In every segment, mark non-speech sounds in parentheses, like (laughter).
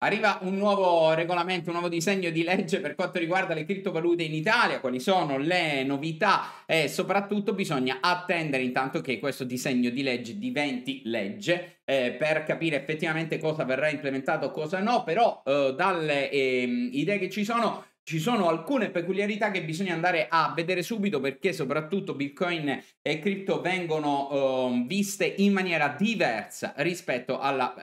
Arriva un nuovo regolamento, un nuovo disegno di legge per quanto riguarda le criptovalute in Italia, quali sono le novità e soprattutto bisogna attendere intanto che questo disegno di legge diventi legge eh, per capire effettivamente cosa verrà implementato, e cosa no, però eh, dalle eh, idee che ci sono ci sono alcune peculiarità che bisogna andare a vedere subito perché soprattutto Bitcoin e cripto vengono eh, viste in maniera diversa rispetto alla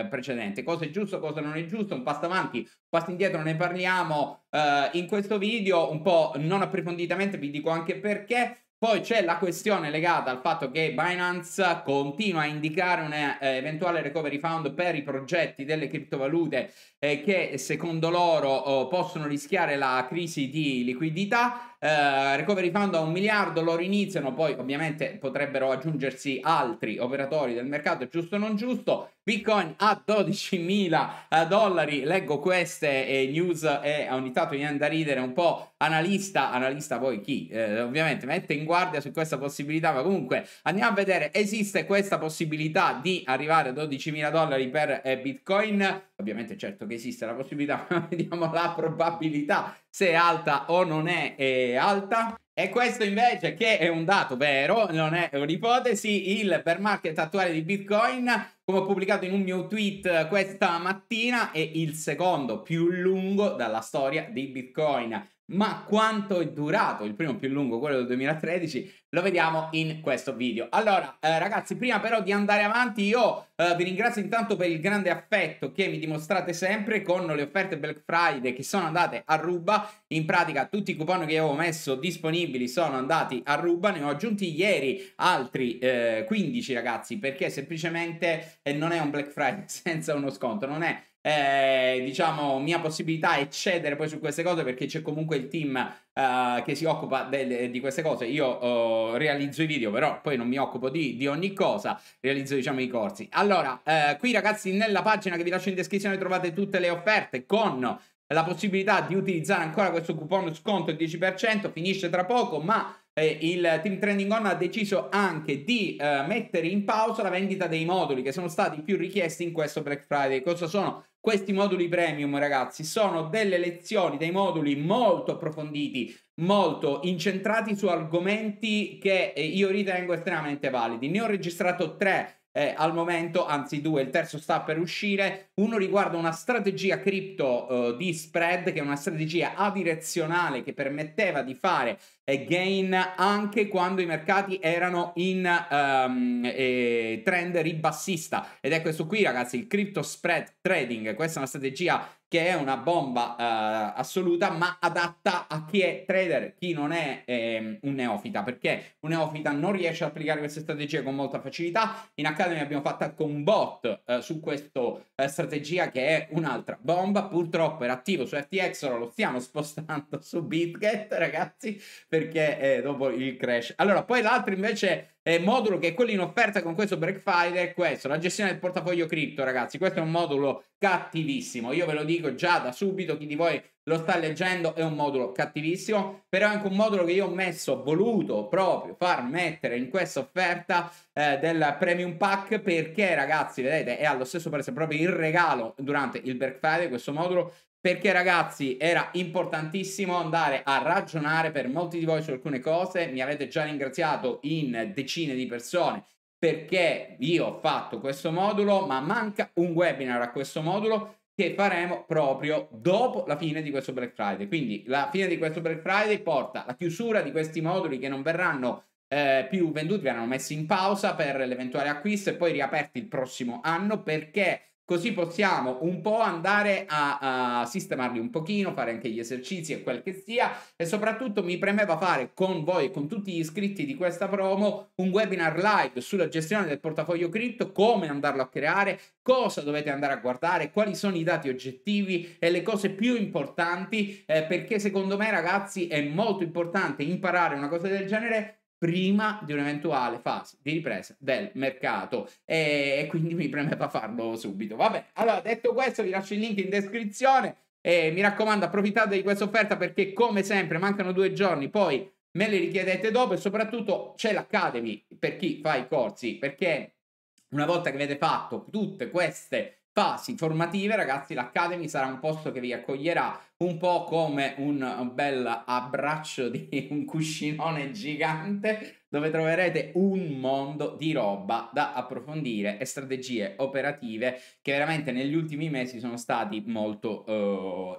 eh, precedente. Cosa è giusto, cosa non è giusto, un passo avanti, un passo indietro ne parliamo eh, in questo video un po' non approfonditamente, vi dico anche perché. Poi c'è la questione legata al fatto che Binance continua a indicare un eh, eventuale recovery fund per i progetti delle criptovalute eh, che secondo loro oh, possono rischiare la crisi di liquidità. Eh, recovery fund a un miliardo, loro iniziano, poi ovviamente potrebbero aggiungersi altri operatori del mercato, giusto o non giusto. Bitcoin a 12.000 eh, dollari, leggo queste eh, news e ogni tanto viene da ridere un po' analista, analista poi chi eh, ovviamente mette in guardia su questa possibilità, ma comunque andiamo a vedere, esiste questa possibilità di arrivare a 12.000 dollari per eh, Bitcoin? Ovviamente certo che che esiste la possibilità, (laughs) ma vediamo la probabilità se è alta o non è, è alta. E questo invece, che è un dato vero, non è un'ipotesi, il bear market attuale di Bitcoin, come ho pubblicato in un mio tweet questa mattina, è il secondo più lungo dalla storia di Bitcoin ma quanto è durato il primo più lungo, quello del 2013, lo vediamo in questo video. Allora, eh, ragazzi, prima però di andare avanti, io eh, vi ringrazio intanto per il grande affetto che mi dimostrate sempre con le offerte Black Friday che sono andate a ruba. In pratica tutti i coupon che avevo messo disponibili sono andati a ruba, ne ho aggiunti ieri altri eh, 15 ragazzi, perché semplicemente eh, non è un Black Friday (laughs) senza uno sconto, non è eh, diciamo, mia possibilità è cedere poi su queste cose perché c'è comunque il team eh, che si occupa del, di queste cose. Io eh, realizzo i video, però poi non mi occupo di, di ogni cosa, realizzo diciamo i corsi. Allora, eh, qui ragazzi, nella pagina che vi lascio in descrizione trovate tutte le offerte con la possibilità di utilizzare ancora questo coupon sconto il 10%, finisce tra poco, ma... Eh, il team Trending On ha deciso anche di eh, mettere in pausa la vendita dei moduli che sono stati più richiesti in questo Black Friday. Cosa sono? Questi moduli premium, ragazzi, sono delle lezioni, dei moduli molto approfonditi, molto incentrati su argomenti che eh, io ritengo estremamente validi. Ne ho registrato tre eh, al momento, anzi due, il terzo sta per uscire, uno riguarda una strategia cripto eh, di spread che è una strategia adirezionale che permetteva di fare eh, gain anche quando i mercati erano in ehm, eh, trend ribassista ed è questo qui ragazzi, il crypto spread trading, questa è una strategia che è una bomba uh, assoluta, ma adatta a chi è trader, chi non è ehm, un neofita, perché un neofita non riesce ad applicare queste strategie con molta facilità. In Academy abbiamo fatto anche un bot uh, su questa uh, eh, strategia che è un'altra bomba, purtroppo era attivo su FTX, ora lo stiamo (laughs) spostando su BitGet, ragazzi, perché eh, dopo il crash. Allora, poi l'altro invece eh, modulo che è quello in offerta con questo Breakfile è questo, la gestione del portafoglio cripto ragazzi, questo è un modulo cattivissimo, io ve lo dico già da subito, chi di voi lo sta leggendo è un modulo cattivissimo, però è anche un modulo che io ho messo, voluto proprio far mettere in questa offerta eh, del premium pack perché ragazzi vedete è allo stesso prezzo proprio il regalo durante il break Friday questo modulo perché ragazzi era importantissimo andare a ragionare per molti di voi su alcune cose, mi avete già ringraziato in decine di persone perché io ho fatto questo modulo, ma manca un webinar a questo modulo che faremo proprio dopo la fine di questo Black Friday. Quindi la fine di questo Black Friday porta alla chiusura di questi moduli che non verranno eh, più venduti, verranno messi in pausa per l'eventuale acquisto e poi riaperti il prossimo anno perché Così possiamo un po' andare a, a, sistemarli un pochino, fare anche gli esercizi e quel che sia e soprattutto mi premeva fare con voi e con tutti gli iscritti di questa promo un webinar live sulla gestione del portafoglio cripto, come andarlo a creare, cosa dovete andare a guardare, quali sono i dati oggettivi e le cose più importanti eh, perché secondo me ragazzi è molto importante imparare una cosa del genere prima di un'eventuale fase di ripresa del mercato e quindi mi premeva farlo subito. Vabbè, allora detto questo vi lascio il link in descrizione e mi raccomando approfittate di questa offerta perché come sempre mancano due giorni, poi me le richiedete dopo e soprattutto c'è l'Academy per chi fa i corsi perché una volta che avete fatto tutte queste fasi formative, ragazzi, l'Academy sarà un posto che vi accoglierà un po' come un bel abbraccio di (laughs) un cuscinone gigante dove troverete un mondo di roba da approfondire e strategie operative che veramente negli ultimi mesi sono stati molto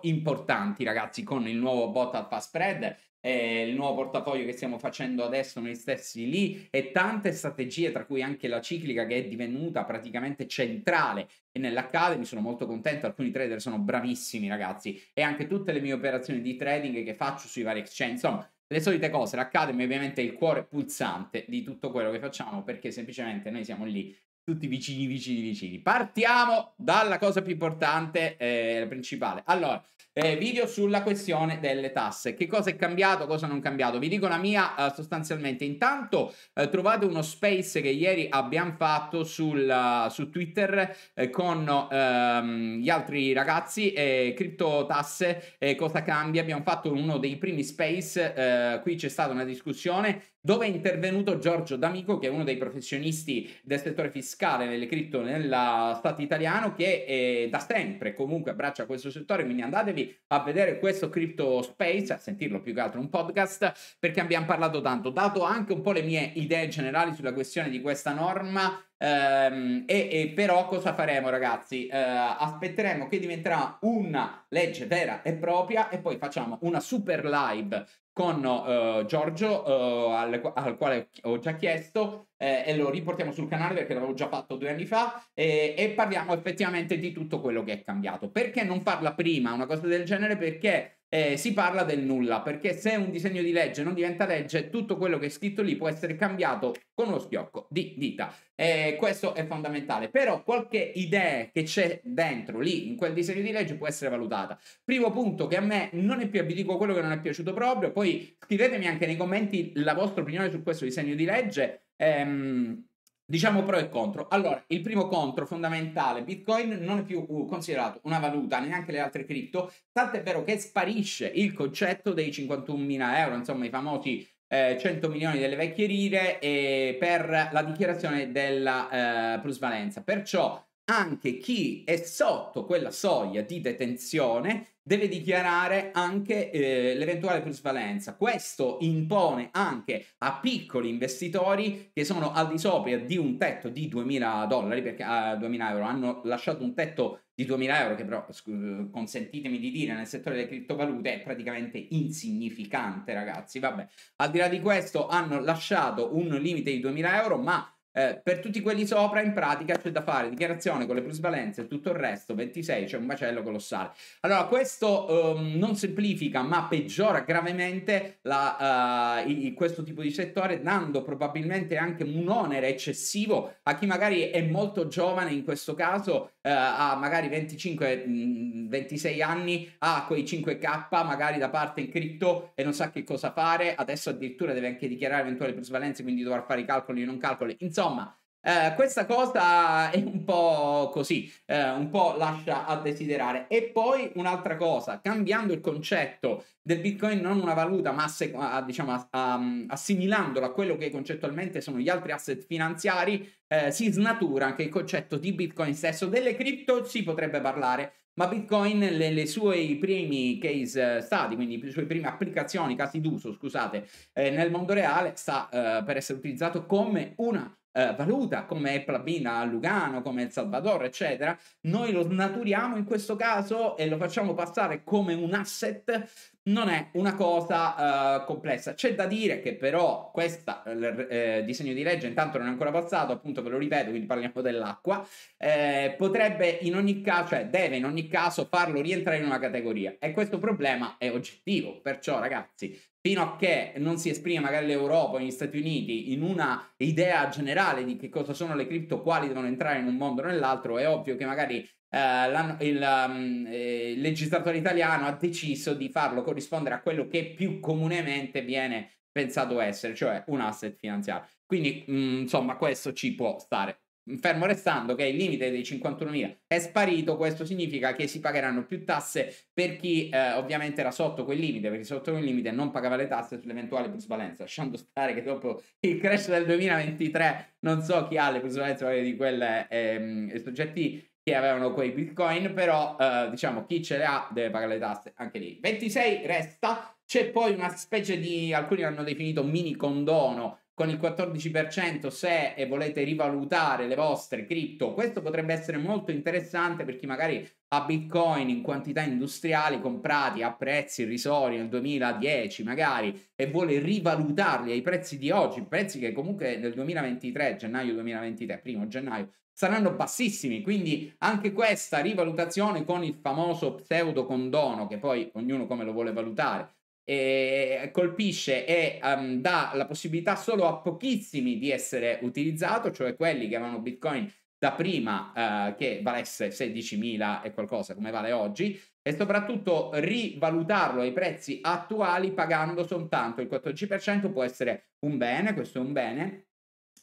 eh, importanti ragazzi con il nuovo bot fast spread eh, il nuovo portafoglio che stiamo facendo adesso noi stessi lì e tante strategie, tra cui anche la ciclica che è divenuta praticamente centrale e nell'Academy. Sono molto contento, alcuni trader sono bravissimi ragazzi e anche tutte le mie operazioni di trading che faccio sui vari exchange, insomma le solite cose, l'Academy ovviamente è il cuore pulsante di tutto quello che facciamo perché semplicemente noi siamo lì tutti vicini, vicini, vicini. Partiamo dalla cosa più importante, eh, principale. Allora, eh, video sulla questione delle tasse. Che cosa è cambiato, cosa non è cambiato? Vi dico la mia eh, sostanzialmente. Intanto eh, trovate uno space che ieri abbiamo fatto sul, eh, su Twitter eh, con ehm, gli altri ragazzi, Cripto eh, criptotasse, cosa cambia. Abbiamo fatto uno dei primi space, qui c'è stata una discussione dove è intervenuto Giorgio D'Amico, che è uno dei professionisti del settore fiscale nelle cripto nella Stato italiano, che è, eh, da sempre comunque abbraccia questo settore, quindi andatevi a vedere questo Crypto Space, a sentirlo più che altro un podcast, perché abbiamo parlato tanto, dato anche un po' le mie idee generali sulla questione di questa norma, Um, e, e, però cosa faremo ragazzi? Uh, aspetteremo che diventerà una legge vera e propria e poi facciamo una super live con uh, Giorgio, uh, al, al, quale ho già chiesto, eh, e lo riportiamo sul canale perché l'avevo già fatto due anni fa, e, e, parliamo effettivamente di tutto quello che è cambiato. Perché non farla prima una cosa del genere? Perché eh, si parla del nulla, perché se un disegno di legge non diventa legge, tutto quello che è scritto lì può essere cambiato con uno schiocco di dita. Eh, questo è fondamentale, però qualche idea che c'è dentro lì, in quel disegno di legge, può essere valutata. Primo punto che a me non è più, vi dico quello che non è piaciuto proprio, poi scrivetemi anche nei commenti la vostra opinione su questo disegno di legge. Ehm, Diciamo pro e contro. Allora, il primo contro fondamentale, Bitcoin non è più uh, considerato una valuta, neanche le altre cripto, tant'è vero che sparisce il concetto dei 51.000 euro, insomma i famosi eh, 100 milioni delle vecchie lire eh, per la dichiarazione della eh, plusvalenza. Perciò anche chi è sotto quella soglia di detenzione deve dichiarare anche eh, l'eventuale plusvalenza. Questo impone anche a piccoli investitori che sono al di sopra di un tetto di 2000 dollari, perché eh, ah, 2000 euro, hanno lasciato un tetto di 2000 euro che però, scu- consentitemi di dire, nel settore delle criptovalute è praticamente insignificante, ragazzi. Vabbè, al di là di questo hanno lasciato un limite di 2000 euro, ma eh, per tutti quelli sopra, in pratica c'è da fare dichiarazione con le plusvalenze e tutto il resto, 26, c'è cioè un macello colossale. Allora, questo um, non semplifica, ma peggiora gravemente la, uh, i, questo tipo di settore, dando probabilmente anche un onere eccessivo a chi magari è molto giovane, in questo caso uh, ha magari 25-26 mm, anni, ha quei 5k magari da parte in cripto e non sa che cosa fare, adesso addirittura deve anche dichiarare eventuali plusvalenze, quindi dovrà fare i calcoli o non calcoli. Insomma, Insomma, eh, questa cosa è un po' così, eh, un po' lascia a desiderare. E poi un'altra cosa, cambiando il concetto del Bitcoin non una valuta, ma a, diciamo, a, assimilandolo a quello che concettualmente sono gli altri asset finanziari, eh, si snatura anche il concetto di Bitcoin stesso. Delle cripto si potrebbe parlare, ma Bitcoin, le, le sue primi case eh, stati, quindi le sue prime applicazioni, casi d'uso, scusate, eh, nel mondo reale, sta eh, per essere utilizzato come una eh, valuta, come Apple Bina a Lugano, come El Salvador, eccetera, noi lo snaturiamo in questo caso e lo facciamo passare come un asset non è una cosa uh, complessa. C'è da dire che però questo eh, eh, disegno di legge intanto non è ancora passato, appunto ve lo ripeto, quindi parliamo dell'acqua, eh, potrebbe in ogni caso, cioè deve in ogni caso farlo rientrare in una categoria e questo problema è oggettivo, perciò ragazzi fino a che non si esprime magari l'Europa o gli Stati Uniti in una idea generale di che cosa sono le cripto, quali devono entrare in un mondo o nell'altro, è ovvio che magari eh, il, um, eh, il legislatore italiano ha deciso di farlo corrispondere a quello che più comunemente viene pensato essere, cioè un asset finanziario. Quindi, mh, mm, insomma, questo ci può stare Mm, fermo restando che il limite dei 51.000 è sparito, questo significa che si pagheranno più tasse per chi eh, ovviamente era sotto quel limite, perché sotto quel limite non pagava le tasse sull'eventuale plusvalenza, lasciando stare che dopo il crash del 2023 non so chi ha le plusvalenze di quei ehm, soggetti che avevano quei bitcoin, però eh, diciamo chi ce le ha deve pagare le tasse anche lì. 26 resta, c'è poi una specie di, alcuni l'hanno definito mini condono con il 14% se e volete rivalutare le vostre cripto. Questo potrebbe essere molto interessante per chi magari ha bitcoin in quantità industriali comprati a prezzi irrisori nel 2010 magari e vuole rivalutarli ai prezzi di oggi, prezzi che comunque nel 2023, gennaio 2023, primo gennaio, saranno bassissimi, quindi anche questa rivalutazione con il famoso pseudo condono, che poi ognuno come lo vuole valutare, e colpisce e um, dà la possibilità solo a pochissimi di essere utilizzato, cioè quelli che avevano Bitcoin da prima uh, che valesse 16.000 e qualcosa come vale oggi e soprattutto rivalutarlo ai prezzi attuali pagando soltanto il 14% può essere un bene, questo è un bene,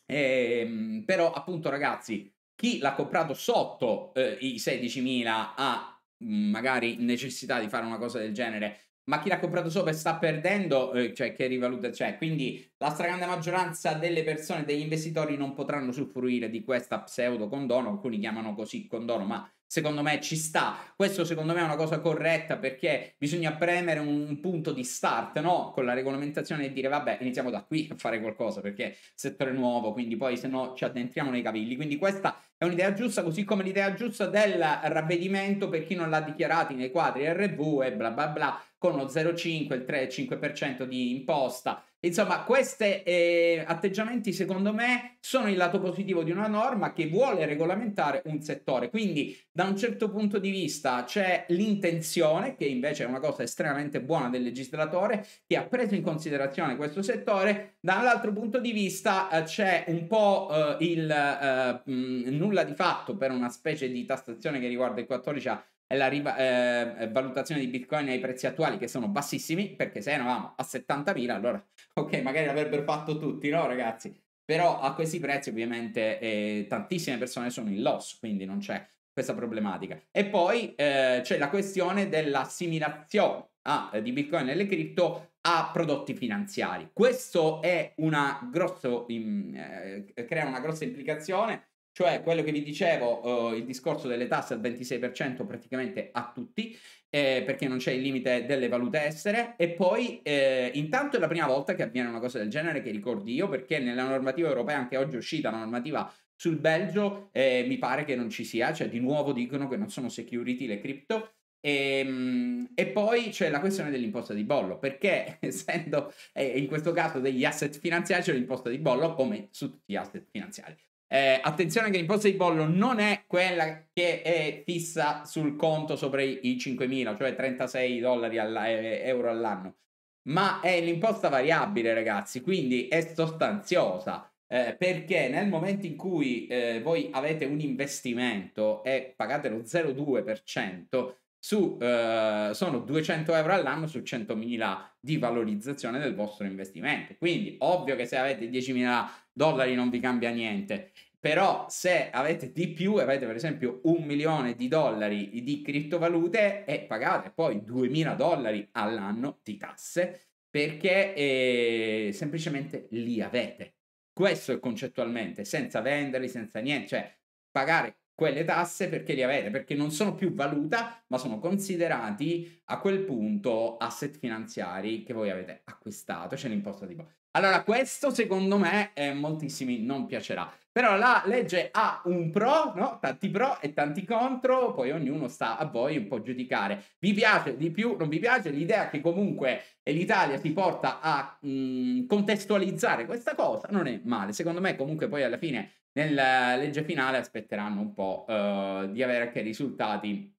e, ehm, però appunto ragazzi chi l'ha comprato sotto eh, i 16.000 ha mm, magari necessità di fare una cosa del genere ma chi l'ha comprato sopra e sta perdendo, eh, cioè che rivaluta c'è. Quindi la stragrande maggioranza delle persone, degli investitori non potranno usufruire di questa pseudo condono, alcuni chiamano così condono, ma secondo me ci sta. Questo secondo me è una cosa corretta perché bisogna premere un punto di start, no? Con la regolamentazione e dire vabbè, iniziamo da qui a fare qualcosa perché settore nuovo, quindi poi se no ci addentriamo nei cavilli. Quindi questa è un'idea giusta, così come l'idea giusta del ravvedimento per chi non l'ha dichiarato nei quadri RV e bla bla bla, con lo 0,5, il 3, 5% di imposta. Insomma, questi eh, atteggiamenti, secondo me, sono il lato positivo di una norma che vuole regolamentare un settore. Quindi, da un certo punto di vista, c'è l'intenzione, che invece è una cosa estremamente buona del legislatore, che ha preso in considerazione questo settore. Dall'altro punto di vista, eh, c'è un po' eh, il nulla eh, nulla di fatto per una specie di tassazione che riguarda il 14 a è la riva- eh, valutazione di Bitcoin ai prezzi attuali che sono bassissimi, perché se eravamo a 70.000, allora (laughs) ok, magari l'avrebbero fatto tutti, no ragazzi? Però a questi prezzi ovviamente eh, tantissime persone sono in loss, quindi non c'è questa problematica. E poi eh, c'è la questione dell'assimilazione a, ah, di Bitcoin e le cripto a prodotti finanziari. Questo è una grosso, in, eh, crea una grossa implicazione cioè, quello che vi dicevo, eh, il discorso delle tasse al 26% praticamente a tutti, eh, perché non c'è il limite delle valute estere. E poi, eh, intanto è la prima volta che avviene una cosa del genere, che ricordi io, perché nella normativa europea, anche oggi è uscita la normativa sul Belgio, eh, mi pare che non ci sia, cioè di nuovo dicono che non sono security le cripto. E, ehm, e, poi c'è la questione dell'imposta di bollo, perché (laughs) essendo eh, in questo caso degli asset finanziari c'è l'imposta di bollo come su tutti gli asset finanziari. Eh, attenzione che l'imposta di bollo non è quella che è fissa sul conto sopra i, 5.000, cioè 36 dollari alla, eh, eh, euro all'anno, ma è l'imposta variabile, ragazzi, quindi è sostanziosa. Eh, perché nel momento in cui eh, voi avete un investimento e pagate lo 0,2%, su, eh, sono 200 euro all'anno su 100.000 di valorizzazione del vostro investimento. Quindi ovvio che se avete 10.000 dollari non vi cambia niente, però se avete di più, avete per esempio un milione di dollari di criptovalute e pagate poi 2.000 dollari all'anno di tasse perché eh, semplicemente li avete. Questo è concettualmente, senza venderli, senza niente, cioè pagare quelle tasse perché li avete, perché non sono più valuta, ma sono considerati a quel punto asset finanziari che voi avete acquistato, c'è cioè l'imposta tipo. Allora, questo secondo me eh, moltissimi non piacerà. Però la legge ha un pro, no? Tanti pro e tanti contro, poi ognuno sta a voi un po' giudicare. Vi piace di più, non vi piace l'idea che comunque l'Italia ti porta a mh, mhmm, contestualizzare questa cosa? Non è male, secondo me comunque poi alla fine nella legge finale aspetteranno un po' eh, di avere anche risultati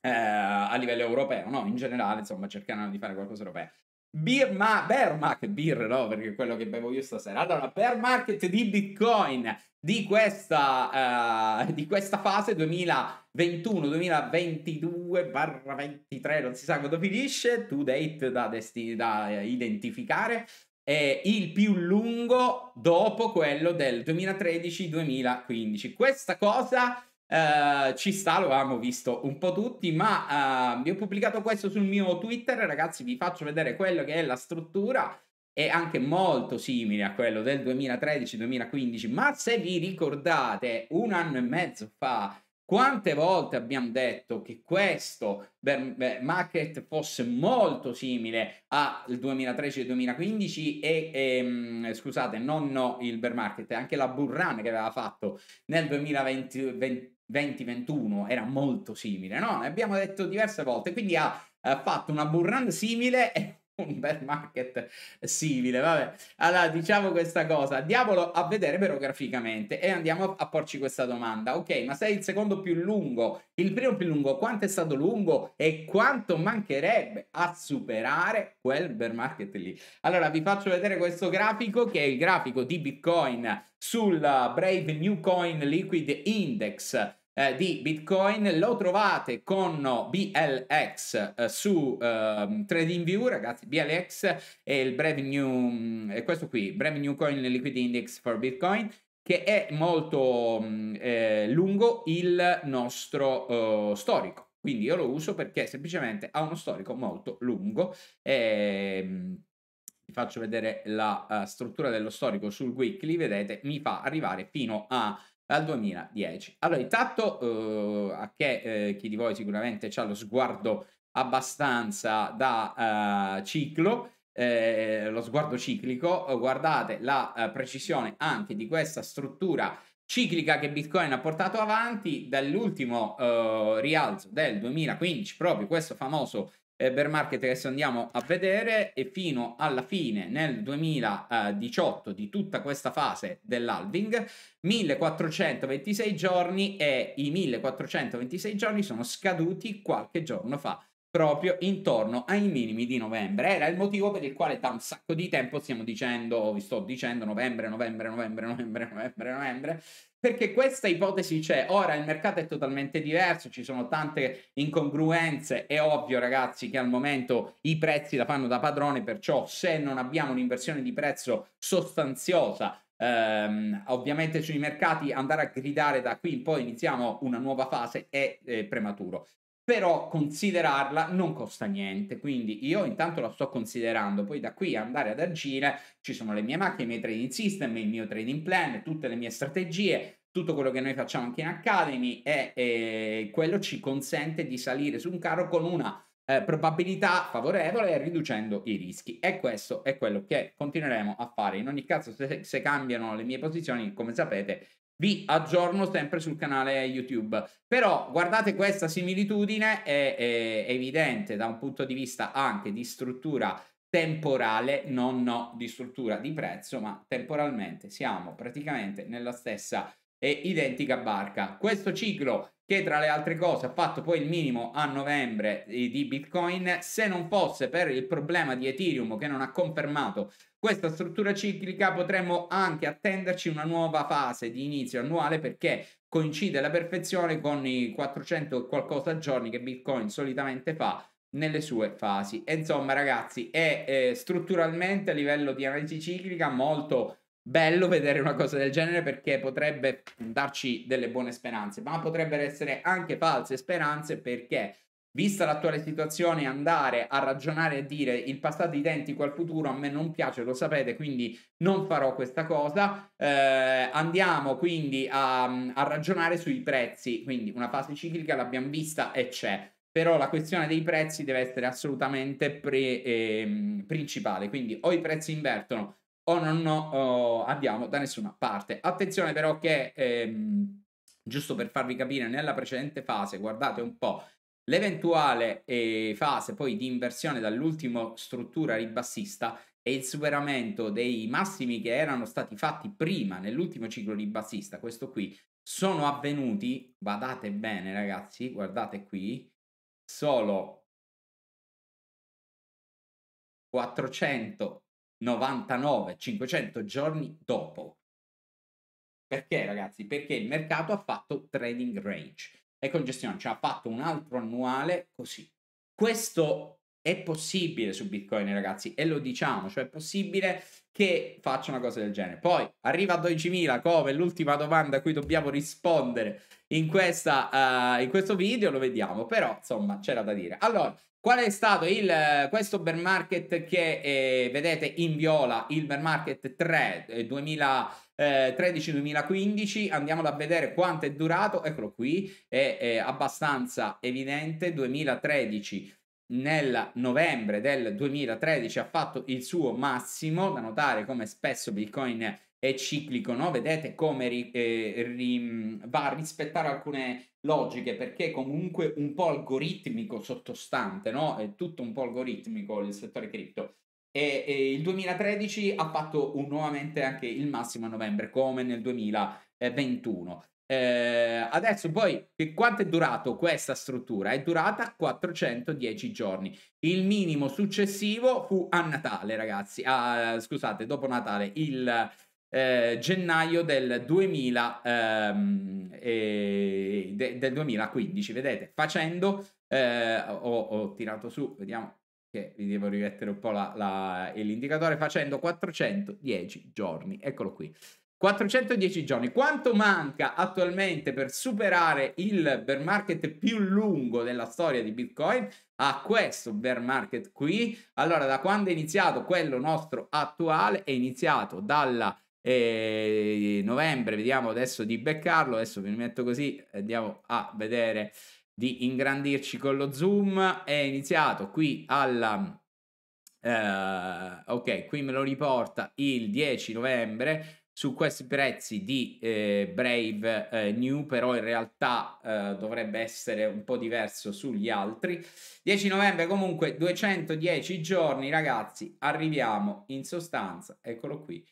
eh, a livello europeo, no? In generale, insomma, cercheranno di fare qualcosa europeo. Beer, ma, bear beer no, perché è quello che bevo io stasera. Allora, bear market di Bitcoin di questa, uh, di questa fase 2021-2022 barra 23, non si sa quando finisce, to date da, desti- da identificare è il più lungo dopo quello del 2013-2015. Questa cosa Uh, ci sta, lo avevamo visto un po' tutti, ma uh, vi ho pubblicato questo sul mio Twitter, ragazzi, vi faccio vedere quello che è la struttura, è anche molto simile a quello del 2013-2015, ma se vi ricordate, un anno e mezzo fa quante volte abbiamo detto che questo market fosse molto simile al 2013-2015 e, e, ehm, scusate, non no, il bear market, anche la bull run che aveva fatto nel 2020, 2021 era molto simile, no? Ne Abbiamo detto diverse volte, quindi ha, ha fatto una bull run simile e un bel market simile, vabbè. Allora, diciamo questa cosa, Diavolo a vedere però graficamente e andiamo a, porci questa domanda. Ok, ma sei il secondo più lungo, il primo più lungo, quanto è stato lungo e quanto mancherebbe a superare quel bear market lì? Allora, vi faccio vedere questo grafico che è il grafico di Bitcoin sul Brave New Coin Liquid Index eh, di Bitcoin lo trovate con BLX eh, su eh, TradingView, ragazzi, BLX è il Brave New, mm, è questo qui, Brave New Coin Liquid Index for Bitcoin, che è molto mm, lungo il nostro eh, storico. Quindi io lo uso perché semplicemente ha uno storico molto lungo. Ehm, vi faccio vedere la uh, struttura dello storico sul weekly, vedete, mi fa arrivare fino a al 2010. Allora, intanto eh, a che, eh, chi di voi sicuramente ha lo sguardo abbastanza da eh, ciclo, eh, lo sguardo ciclico, guardate la eh, precisione anche di questa struttura ciclica che Bitcoin ha portato avanti dall'ultimo eh, rialzo del 2015, proprio questo famoso eh, bear market adesso andiamo a vedere e fino alla fine nel 2018 di tutta questa fase dell'halving 1426 giorni e i 1426 giorni sono scaduti qualche giorno fa proprio intorno ai minimi di novembre. Era il motivo per il quale da un sacco di tempo stiamo dicendo, vi sto dicendo novembre, novembre, novembre, novembre, novembre, novembre, perché questa ipotesi c'è, ora il mercato è totalmente diverso, ci sono tante incongruenze, è ovvio ragazzi che al momento i prezzi la fanno da padrone, perciò se non abbiamo un'inversione di prezzo sostanziosa Um, ovviamente sui mercati andare a gridare da qui in poi iniziamo una nuova fase è, è eh, prematuro però considerarla non costa niente, quindi io intanto la sto considerando, poi da qui andare ad agire ci sono le mie macchine, i miei trading system, il mio trading plan, tutte le mie strategie, tutto quello che noi facciamo anche in Academy e, e quello ci consente di salire su un carro con una eh, probabilità favorevole riducendo i rischi e questo è quello che continueremo a fare in ogni caso se, se cambiano le mie posizioni come sapete vi aggiorno sempre sul canale YouTube. Però guardate questa similitudine è, è evidente da un punto di vista anche di struttura temporale, non no, di struttura di prezzo, ma temporalmente siamo praticamente nella stessa e identica barca. Questo ciclo che tra le altre cose ha fatto poi il minimo a novembre di Bitcoin, se non fosse per il problema di Ethereum che non ha confermato questa struttura ciclica potremmo anche attenderci una nuova fase di inizio annuale perché coincide alla perfezione con i 400 e qualcosa giorni che Bitcoin solitamente fa nelle sue fasi. E insomma, ragazzi, è eh, strutturalmente a livello di analisi ciclica molto bello vedere una cosa del genere perché potrebbe darci delle buone speranze, ma potrebbero essere anche false speranze perché Vista l'attuale situazione, andare a ragionare e dire il passato identico al futuro a me non piace, lo sapete, quindi non farò questa cosa. Eh, andiamo quindi a, a ragionare sui prezzi, quindi una fase ciclica l'abbiamo vista e c'è però la questione dei prezzi deve essere assolutamente pre, eh, principale, quindi o i prezzi invertono o non o andiamo da nessuna parte. Attenzione però che, ehm, giusto per farvi capire, nella precedente fase, guardate un po', L'eventuale eh, fase poi di inversione dall'ultimo struttura ribassista e il superamento dei massimi che erano stati fatti prima nell'ultimo ciclo ribassista, questo qui, sono avvenuti, badate bene ragazzi, guardate qui, solo 499, 500 giorni dopo. Perché ragazzi? Perché il mercato ha fatto trading range e congestione, cioè ha fatto un altro annuale così. Questo è possibile su Bitcoin, ragazzi, e lo diciamo, cioè è possibile che faccia una cosa del genere. Poi arriva a 12.000, come l'ultima domanda a cui dobbiamo rispondere in, questa, uh, in questo video, lo vediamo, però insomma c'era da dire. Allora, Qual è stato il, questo bear market che eh, vedete in viola, il bear market 3 2013-2015? Andiamo a vedere quanto è durato, eccolo qui, è, è abbastanza evidente, 2013 nel novembre del 2013 ha fatto il suo massimo, da notare come spesso Bitcoin è ciclico, no? vedete come ri, eh, ri, va a rispettare alcune logiche perché comunque un po' algoritmico sottostante, no? È tutto un po' algoritmico il settore cripto. E, e, il 2013 ha fatto un, nuovamente anche il massimo a novembre, come nel 2021. Eh, adesso poi che quanto è durato questa struttura? È durata 410 giorni. Il minimo successivo fu a Natale, ragazzi. Ah, scusate, dopo Natale, il eh, gennaio del, 2000, ehm, eh, de, del 2015, vedete, facendo, eh, ho, ho, tirato su, vediamo che vi devo rimettere un po' la, la, l'indicatore, facendo 410 giorni, eccolo qui. 410 giorni. Quanto manca attualmente per superare il bear market più lungo della storia di Bitcoin? A questo bear market qui. Allora, da quando è iniziato quello nostro attuale? È iniziato dalla e eh, novembre vediamo adesso di beccarlo adesso vi metto così andiamo a vedere di ingrandirci con lo zoom è iniziato qui alla uh, ok qui me lo riporta il 10 novembre su questi prezzi di eh, Brave eh, New, però in realtà eh, dovrebbe essere un po' diverso sugli altri. 10 novembre comunque 210 giorni ragazzi, arriviamo in sostanza, eccolo qui,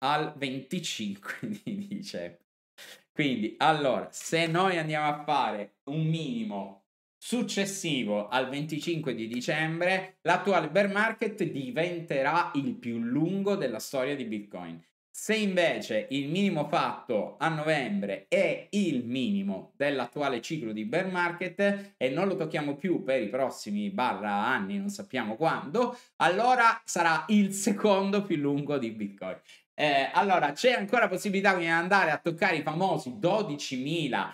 al 25 di dicembre. Quindi, allora, se noi andiamo a fare un minimo successivo al 25 di dicembre, l'attuale bear market diventerà il più lungo della storia di Bitcoin. Se invece il minimo fatto a novembre è il minimo dell'attuale ciclo di bear market e non lo tocchiamo più per i prossimi barra anni, non sappiamo quando, allora sarà il secondo più lungo di Bitcoin. Eh, allora, c'è ancora possibilità di andare a toccare i famosi 12.000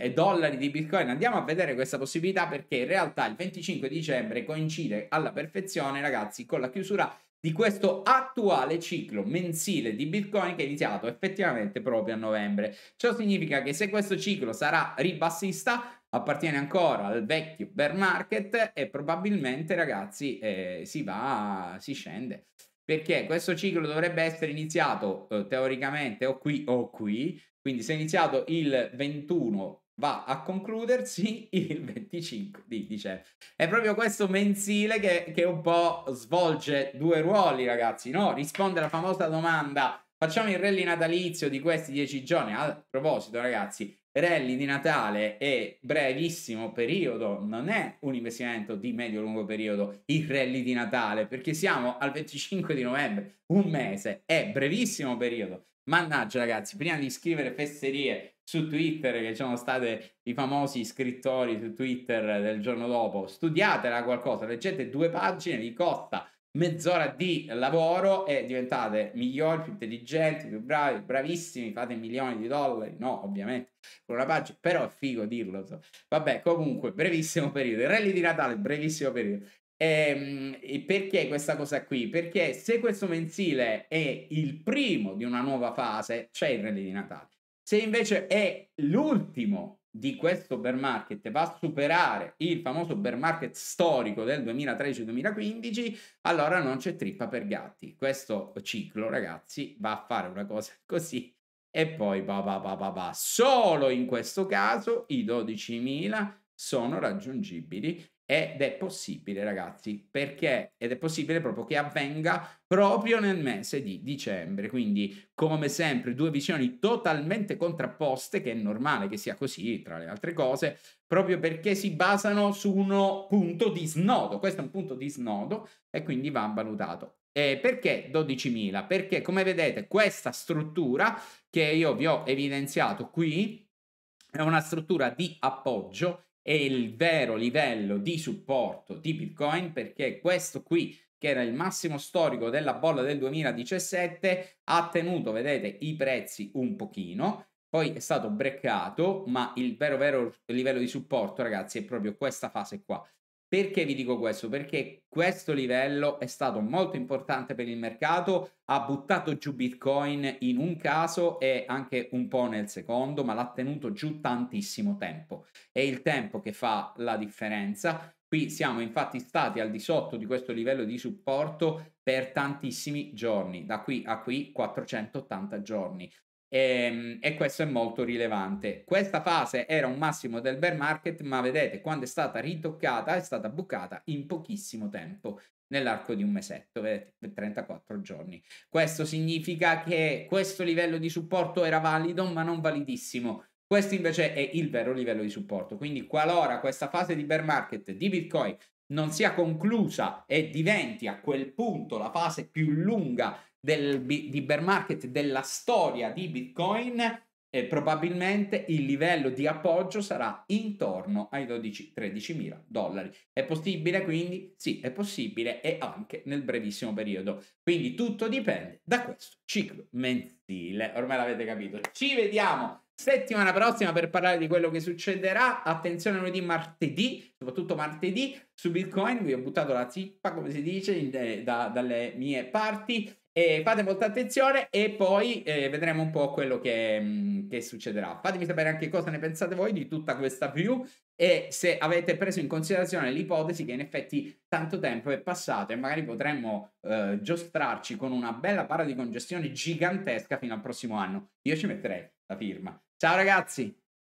eh, dollari di Bitcoin. Andiamo a vedere questa possibilità perché in realtà il 25 dicembre coincide alla perfezione, ragazzi, con la chiusura di questo attuale ciclo mensile di Bitcoin che è iniziato effettivamente proprio a novembre. Ciò significa che se questo ciclo sarà ribassista, appartiene ancora al vecchio bear market e probabilmente, ragazzi, eh, si va, si scende perché questo ciclo dovrebbe essere iniziato eh, teoricamente o qui o qui, quindi se è iniziato il 21 va a concludersi (laughs) il 25 di dicembre. È proprio questo mensile che, che un po' svolge due ruoli, ragazzi, no? Risponde alla famosa domanda, facciamo il rally natalizio di questi dieci giorni. A proposito, ragazzi, rally di Natale e brevissimo periodo non è un investimento di medio-lungo periodo il rally di Natale perché siamo al 25 di novembre un mese è brevissimo periodo mannaggia ragazzi prima di scrivere fesserie su Twitter che ci sono state i famosi scrittori su Twitter del giorno dopo studiatela qualcosa leggete due pagine vi costa mezz'ora di lavoro e diventate migliori, più intelligenti, più bravi, bravissimi, fate milioni di dollari, no ovviamente con una pagina, però è figo dirlo. So. Vabbè, comunque, brevissimo periodo, il rally di Natale, brevissimo periodo. E, ehm, e perché questa cosa qui? Perché se questo mensile è il primo di una nuova fase, c'è il rally di Natale. Se invece è l'ultimo di questo bear market va a superare il famoso bear market storico del 2013-2015, allora non c'è trippa per gatti. Questo ciclo, ragazzi, va a fare una cosa (laughs) così e poi va va va va va. Solo in questo caso i 12.000 sono raggiungibili ed è possibile, ragazzi, perché ed è possibile proprio che avvenga proprio nel mese di dicembre. Quindi, come sempre, due visioni totalmente contrapposte, che è normale che sia così, tra le altre cose, proprio perché si basano su uno punto di snodo. Questo è un punto di snodo e quindi va valutato. E perché 12.000? Perché, come vedete, questa struttura che io vi ho evidenziato qui è una struttura di appoggio è il vero livello di supporto di Bitcoin perché questo qui che era il massimo storico della bolla del 2017 ha tenuto, vedete, i prezzi un pochino, poi è stato breccato, ma il vero vero livello di supporto, ragazzi, è proprio questa fase qua. Perché vi dico questo? Perché questo livello è stato molto importante per il mercato, ha buttato giù Bitcoin in un caso e anche un po' nel secondo, ma l'ha tenuto giù tantissimo tempo. È il tempo che fa la differenza. Qui siamo infatti stati al di sotto di questo livello di supporto per tantissimi giorni, da qui a qui 480 giorni. E, ehm, e, questo è molto rilevante. Questa fase era un massimo del bear market, ma vedete quando è stata ritoccata è stata bucata in pochissimo tempo, nell'arco di un mesetto, vedete, 34 giorni. Questo significa che questo livello di supporto era valido, ma non validissimo. Questo invece è il vero livello di supporto. Quindi qualora questa fase di bear market di Bitcoin non sia conclusa e diventi a quel punto la fase più lunga del, di bear market della storia di Bitcoin e probabilmente il livello di appoggio sarà intorno ai 12-13 mila dollari. È possibile quindi? Sì, è possibile e anche nel brevissimo periodo. Quindi tutto dipende da questo ciclo mensile. Ormai l'avete capito. Ci vediamo settimana prossima per parlare di quello che succederà. Attenzione lunedì, martedì, soprattutto martedì su Bitcoin. Vi ho buttato la zippa, come si dice, in, eh, da, dalle mie parti. E fate molta attenzione e poi eh, vedremo un po' quello che, mm, che, succederà. Fatemi sapere anche cosa ne pensate voi di tutta questa view e se avete preso in considerazione l'ipotesi che in effetti tanto tempo è passato e magari potremmo eh, giostrarci con una bella para di congestione gigantesca fino al prossimo anno. Io ci metterei la firma. Ciao ragazzi!